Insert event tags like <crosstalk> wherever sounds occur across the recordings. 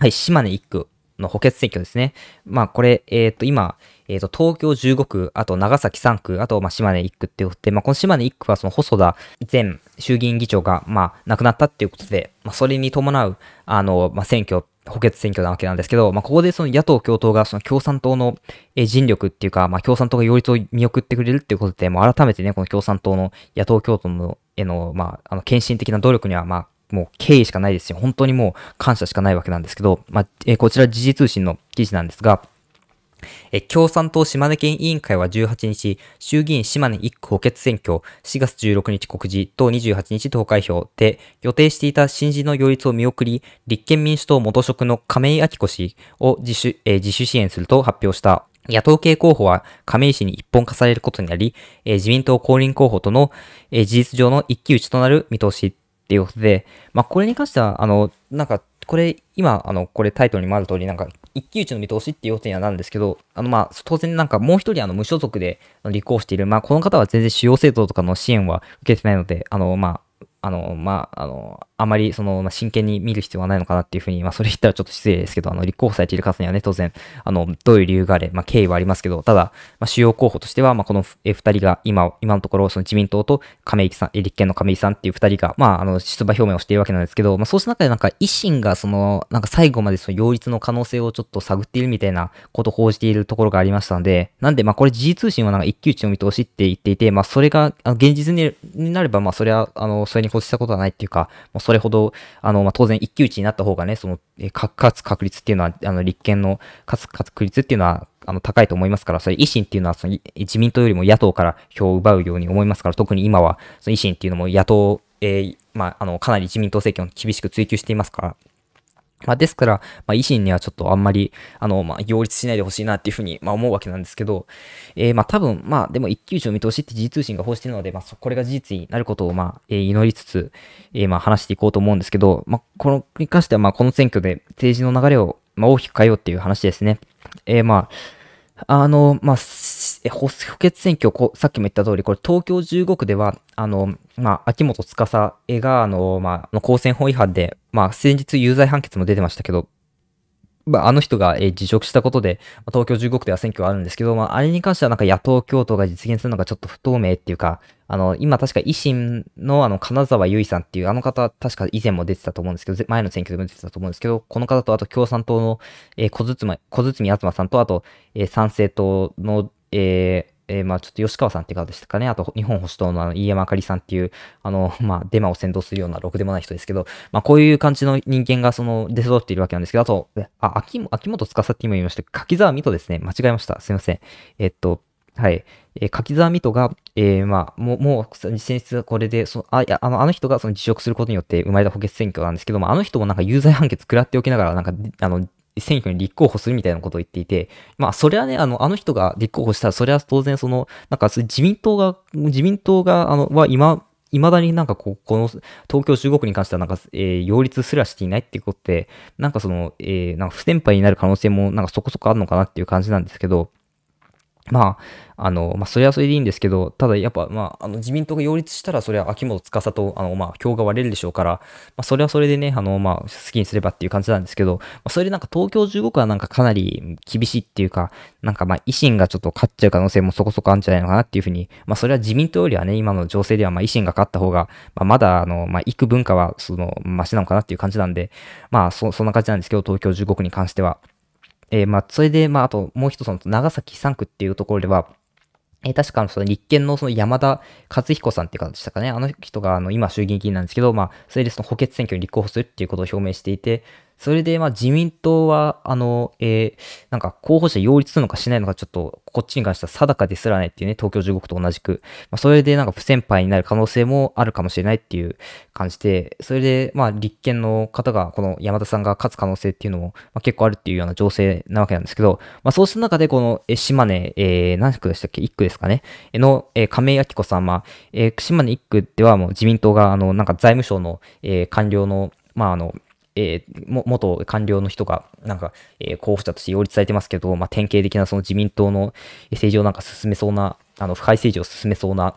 はい、島根1区の補欠選挙ですね。まあこれ、えっ、ー、と今、えっ、ー、と東京15区、あと長崎3区、あとまあ島根1区って言って、まあこの島根1区はその細田前衆議院議長がまあ亡くなったっていうことで、まあそれに伴う、あの、まあ選挙、補欠選挙なわけなんですけど、まあ、ここでその野党共闘がその共産党の尽力っていうか、まあ、共産党が擁立を見送ってくれるっていうことで、もう改めてね、この共産党の野党共闘のへの、まあ、あの、献身的な努力には、まあ、もう敬意しかないですし、本当にもう感謝しかないわけなんですけど、まあ、えー、こちら時事通信の記事なんですが、え共産党島根県委員会は18日、衆議院島根1区補欠選挙、4月16日告示と28日投開票で、予定していた新人の擁立を見送り、立憲民主党元職の亀井明子氏を自主,、えー、自主支援すると発表した。野党系候補は亀井氏に一本化されることになり、えー、自民党公認候補との、えー、事実上の一騎打ちとなる見通しっていうことで、まあ、これに関しては、あの、なんか、これ、今、あの、これタイトルにもある通り、なんか、一騎打ちの見通しっていうことにはなるんですけど、あの、まあ、当然なんかもう一人、あの、無所属で立候補している、まあ、この方は全然主要政党とかの支援は受けてないので、あの、まあ、あの、まあ、あの、あまりその、まあ、真剣に見る必要はないのかなっていうふうに、まあ、それ言ったらちょっと失礼ですけど、あの、立候補されている方にはね、当然、あの、どういう理由があれ、まあ、経緯はありますけど、ただ、まあ、主要候補としては、まあ、この二人が今、今のところ、その自民党と亀井さん、立憲の亀井さんっていう二人が、まあ、あの、出馬表明をしているわけなんですけど、まあ、そうした中でなんか、維新がその、なんか最後までその擁立の可能性をちょっと探っているみたいなことを報じているところがありましたので、なんで、まあ、これ、時事通信はなんか一騎打ちの見通しって言っていて、まあ、それが、現実になれば、まあ、それは、あの、それに報じしたことはないっていうか、それほど、あの、まあ、当然一騎打ちになった方がね、その、え勝つ確率っていうのは、あの、立憲の勝つ確率っていうのは、あの、高いと思いますから、それ維新っていうのは、その、自民党よりも野党から票を奪うように思いますから、特に今は、その維新っていうのも野党、えー、まあ、あの、かなり自民党政権を厳しく追及していますから、まあ、ですから、まあ、維新にはちょっとあんまり、あの、まあ、擁立しないでほしいなっていうふうに、まあ、思うわけなんですけど、えー、まあ、多分、まあ、でも、一騎打ちの見通しって G 通信が報じているので、まあ、これが事実になることを、まあ、え祈りつつ、えー、まあ、話していこうと思うんですけど、まあ、この、に関しては、まあ、この選挙で政治の流れを、まあ、大きく変えようっていう話ですね。えー、まあ、あの、まあ、補欠選挙さっきも言った通り、これ東京15区では、あの、まあ、秋元司が、あの、まあ、公選法違反で、まあ、先日有罪判決も出てましたけど、まあ、あの人が、えー、辞職したことで、まあ、東京15区では選挙があるんですけど、まあ、あれに関してはなんか野党共闘が実現するのがちょっと不透明っていうか、あの、今確か維新のあの、金沢優衣さんっていうあの方、確か以前も出てたと思うんですけど、前の選挙でも出てたと思うんですけど、この方とあと共産党の、えー、小堤、小堤東さんとあと、えー、参政党の、えーえー、まあちょっと吉川さんって方でしたかね。あと、日本保守党のあの、飯山あかりさんっていう、あの、<laughs> まあデマを先導するようなろくでもない人ですけど、まあこういう感じの人間がその、出揃っているわけなんですけど、あと、あ、秋秋元司って今言いました柿沢美戸ですね。間違えました。すいません。えっと、はい。えー、柿沢美戸が、えー、まあ、もう、もう、先日これで、その、あ、いや、あの、あの人がその辞職することによって生まれた補欠選挙なんですけども、あの人もなんか有罪判決食らっておきながら、なんか、あの、選挙に立候補するみたいなことを言っていて、まあ、それはね、あの、あの人が立候補したら、それは当然その、なんか、自民党が、自民党が、あの、は今、いまだになんかこう、この東京中国に関してはなんか、えー、擁立すらしていないっていうことで、なんかその、えー、なんか不先輩になる可能性もなんかそこそこあるのかなっていう感じなんですけど、まあ、あの、まあ、それはそれでいいんですけど、ただやっぱ、まあ、あの、自民党が擁立したら、それは秋元司と、あの、まあ、票が割れるでしょうから、まあ、それはそれでね、あの、まあ、好きにすればっていう感じなんですけど、まあ、それでなんか東京15区はなんかかなり厳しいっていうか、なんかまあ、維新がちょっと勝っちゃう可能性もそこそこあるんじゃないのかなっていうふうに、まあ、それは自民党よりはね、今の情勢では、まあ、維新が勝った方が、まあ、まだ、あの、まあ、く文化は、その、ましなのかなっていう感じなんで、まあ、そ、そんな感じなんですけど、東京15区に関しては。えー、まあ、それで、まあ、あと、もう一つ、の、長崎3区っていうところでは、えー、確か、その、立憲のその山田和彦さんっていう方でしたかね。あの人が、あの、今、衆議院議員なんですけど、まあ、それでその補欠選挙に立候補するっていうことを表明していて、それで、まあ、自民党は、あの、えー、なんか候補者擁立するのかしないのか、ちょっと、こっちに関しては定かですらないっていうね、東京15区と同じく、まあ、それでなんか不先輩になる可能性もあるかもしれないっていう感じで、それで、まあ、立憲の方が、この山田さんが勝つ可能性っていうのも、まあ、結構あるっていうような情勢なわけなんですけど、まあ、そうした中で、この、え島根、えー、何区でしたっけ ?1 区ですかねの、えー、亀井明子さん、まあ、えー、島根1区ではもう自民党が、あの、なんか財務省の、えー、官僚の、まあ、あの、えー、元官僚の人が、なんか、えー、候補者として擁立されてますけど、まあ、典型的なその自民党の政治をなんか進めそうな、あの、深い政治を進めそうな、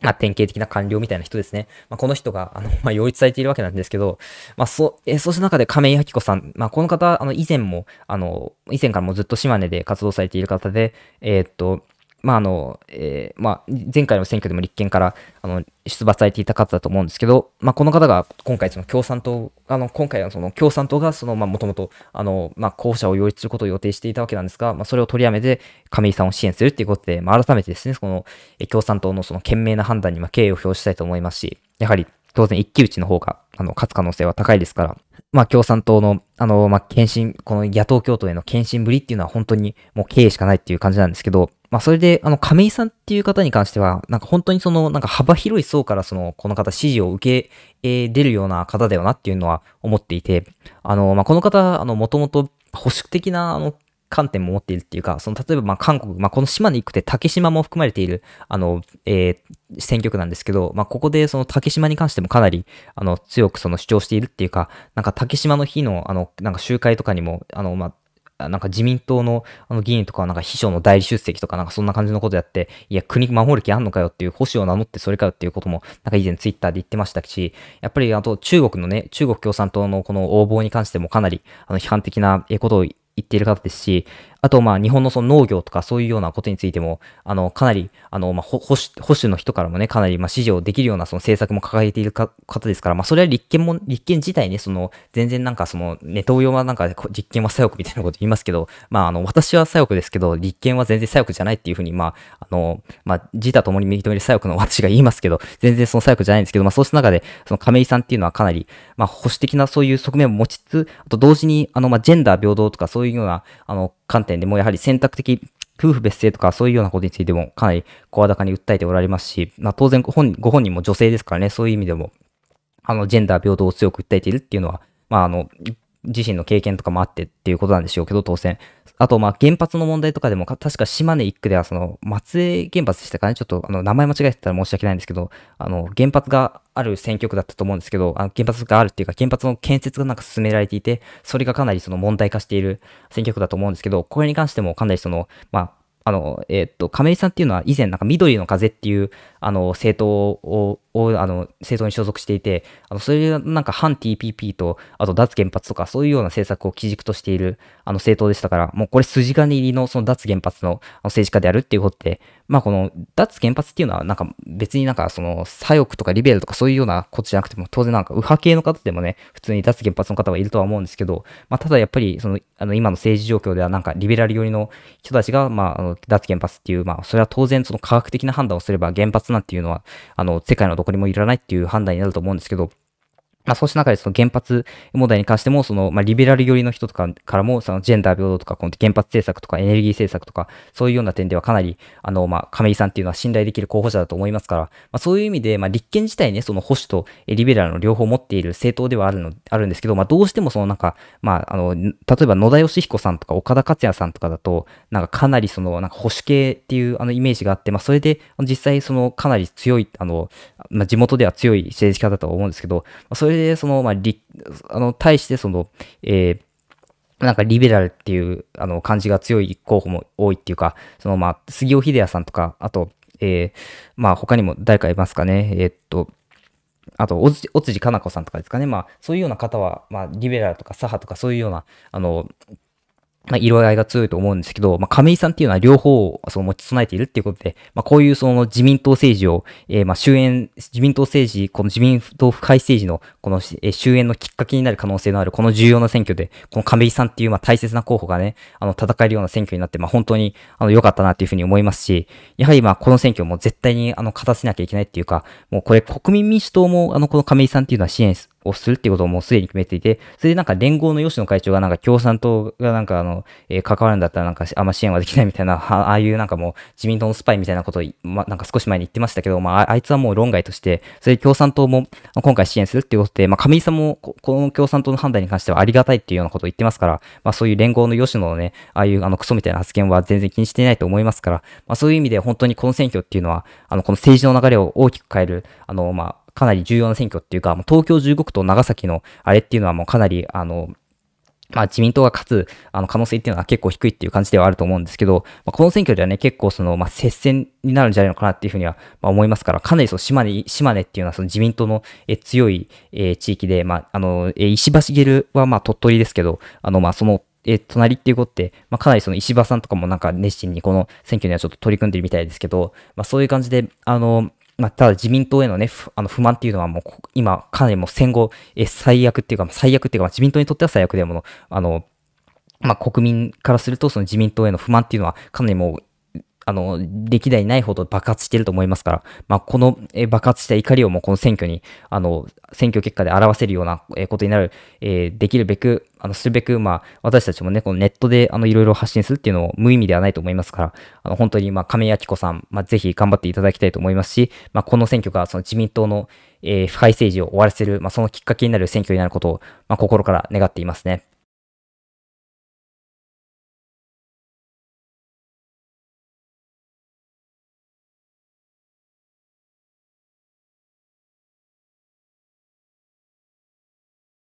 まあ、典型的な官僚みたいな人ですね。まあ、この人が、あの、まあ、擁立されているわけなんですけど、まあ、そ、えー、そうした中で亀井明子さん、まあ、この方、あの、以前も、あの、以前からもずっと島根で活動されている方で、えー、っと、まああの、えー、まあ、前回の選挙でも立憲からあの出馬されていた方だと思うんですけど、まあ、この方が今回、その共産党、あの今回はその共産党がその、まあ、もともと、あの、まあ、候補者を擁立することを予定していたわけなんですが、まあ、それを取りやめて、亀井さんを支援するっていうことで、まあ、改めてですね、この共産党のその賢明な判断に、まあ、敬意を表したいと思いますし、やはり、当然一騎打ちの方が、あの、勝つ可能性は高いですから、まあ、共産党の、あの、まあ、献身、この野党共闘への献身ぶりっていうのは本当にもう敬意しかないっていう感じなんですけど、まあ、それで、あの、亀井さんっていう方に関しては、なんか本当にその、なんか幅広い層からその、この方支持を受けえ出るような方だよなっていうのは思っていて、あの、まあ、この方、あの、もともと保守的な、あの、観点も持っているっていうか、その、例えば、ま、韓国、まあ、この島に行くって竹島も含まれている、あの、えー、選挙区なんですけど、まあ、ここでその竹島に関してもかなり、あの、強くその主張しているっていうか、なんか竹島の日の、あの、なんか集会とかにも、あの、まあ、なんか自民党のあの議員とかはなんか秘書の代理出席とかなんかそんな感じのことやって、いや、国守る気あんのかよっていう保守を名乗ってそれかよっていうことも、なんか以前ツイッターで言ってましたし、やっぱりあと中国のね、中国共産党のこの横暴に関してもかなりあの批判的なことを言っている方ですし、あと、まあ、日本のその農業とかそういうようなことについても、あの、かなり、あの、まあ、保守、保守の人からもね、かなり、まあ、支持をできるようなその政策も掲げているか方ですから、まあ、それは立憲も、立憲自体ね、その、全然なんかその、ネトウヨはなんか、実験は左翼みたいなこと言いますけど、まあ、あの、私は左翼ですけど、立憲は全然左翼じゃないっていうふうに、まあ、あの、まあ、自他共に認める左翼の <laughs> 私が言いますけど、全然その左翼じゃないんですけど、まあ、そうした中で、その亀井さんっていうのはかなり、まあ、保守的なそういう側面を持ちつつ、あと同時に、あの、まあ、ジェンダー平等とかそういうような、あの、観点でもやはり選択的夫婦別姓とかそういうようなことについてもかなり声高に訴えておられますし、まあ、当然本ご本人も女性ですからね、そういう意味でも、あの、ジェンダー平等を強く訴えているっていうのは、まあ、あの、自身の経験とかもあってっていうことなんでしょうけど、当然、あと、まあ、原発の問題とかでも、確か島根1区では、その、松江原発でしたかね、ちょっと、あの、名前間違えてたら申し訳ないんですけど、あの、原発がある選挙区だったと思うんですけど、あ原発があるっていうか、原発の建設がなんか進められていて、それがかなりその問題化している選挙区だと思うんですけど、これに関してもかなりその、まあ、あの、えー、っと、亀井さんっていうのは以前、なんか緑の風っていう、あの、政党をを、あの、政党に所属していて、あの、それで、なんか反 TPP と、あと脱原発とか、そういうような政策を基軸としている、あの、政党でしたから、もうこれ筋金入りの、その脱原発の政治家であるっていうことで、まあこの、脱原発っていうのは、なんか別になんかその、左翼とかリベラルとかそういうようなことじゃなくても、当然なんか右派系の方でもね、普通に脱原発の方はいるとは思うんですけど、まあただやっぱり、その、あの、今の政治状況ではなんかリベラル寄りの人たちが、まあ、あの、脱原発っていう、まあ、それは当然その科学的な判断をすれば原発なんていうのは、あの、世界のどこにもいらないっていう判断になると思うんですけど、まあ、そうした中でその原発問題に関しても、その、まあ、リベラル寄りの人とかからも、そのジェンダー平等とか、この原発政策とかエネルギー政策とか、そういうような点ではかなり、あの、まあ、亀井さんっていうのは信頼できる候補者だと思いますから、まあ、そういう意味で、まあ、立憲自体ね、その保守とリベラルの両方持っている政党ではあるの、あるんですけど、まあ、どうしてもそのなんか、まあ、あの、例えば野田義彦さんとか岡田克也さんとかだと、なんかかなりその、なんか保守系っていうあのイメージがあって、まあ、それで、実際その、かなり強い、あの、まあ、地元では強い政治家だとは思うんですけど、まあ、それれで、その、まあ、り、あの、対して、その、えー、なんかリベラルっていうあの感じが強い候補も多いっていうか、そのまあ、杉尾秀哉さんとか、あと、えー、まあ他にも誰かいますかね。えー、っと、あと、小辻かな子さんとかですかね。まあ、そういうような方は、まあ、リベラルとか左派とかそういうような、あの、まあ、色合いが強いと思うんですけど、まあ、亀井さんっていうのは両方をその持ち備えているっていうことで、まあ、こういうその自民党政治を、えー、まあ、終焉、自民党政治、この自民党改政治の、この、えー、終焉のきっかけになる可能性のある、この重要な選挙で、この亀井さんっていう、まあ、大切な候補がね、あの、戦えるような選挙になって、まあ、本当に、あの、良かったなというふうに思いますし、やはり、まあ、この選挙も絶対に、あの、勝たせなきゃいけないっていうか、もうこれ、国民民主党も、あの、この亀井さんっていうのは支援をするっていうことをもうすでに決めていて、それでなんか連合の吉野会長がなんか共産党がなんかあの、えー、関わるんだったらなんかあんま支援はできないみたいな、ああいうなんかもう自民党のスパイみたいなことを、ま、なんか少し前に言ってましたけど、まあ、あいつはもう論外として、それで共産党も今回支援するっていうことで、まあ、上井さんもこの共産党の判断に関してはありがたいっていうようなことを言ってますから、まあ、そういう連合の吉野のね、ああいうあのクソみたいな発言は全然気にしていないと思いますから、まあ、そういう意味で本当にこの選挙っていうのは、あの、この政治の流れを大きく変える、あの、まあ、かなり重要な選挙っていうか、東京15区と長崎のあれっていうのはもうかなり、あの、まあ、自民党が勝つあの可能性っていうのは結構低いっていう感じではあると思うんですけど、まあ、この選挙ではね、結構その、まあ、接戦になるんじゃないのかなっていうふうには、まあ、思いますから、かなりその島根、島根っていうのはその自民党のえ強い、えー、地域で、まあ、あの、えー、石ゲ茂はまあ鳥取ですけど、あの、まあ、その、えー、隣っていうことって、まあ、かなりその石破さんとかもなんか熱心にこの選挙にはちょっと取り組んでるみたいですけど、まあ、そういう感じで、あの、まあ、ただ自民党へのね、あの不満っていうのはもう今かなりもう戦後、え最悪っていうか、最悪っていうか、自民党にとっては最悪でもの、あの、まあ、国民からするとその自民党への不満っていうのはかなりもうあの、歴代ないほど爆発してると思いますから、まあ、この爆発した怒りをもうこの選挙に、あの、選挙結果で表せるようなことになる、えー、できるべく、あの、するべく、まあ、私たちもね、このネットで、あの、いろいろ発信するっていうのも無意味ではないと思いますから、あの、本当に、まあ、亀井明子さん、まあ、ぜひ頑張っていただきたいと思いますし、まあ、この選挙が、その自民党の、えー、不敗政治を終わらせる、まあ、そのきっかけになる選挙になることを、まあ、心から願っていますね。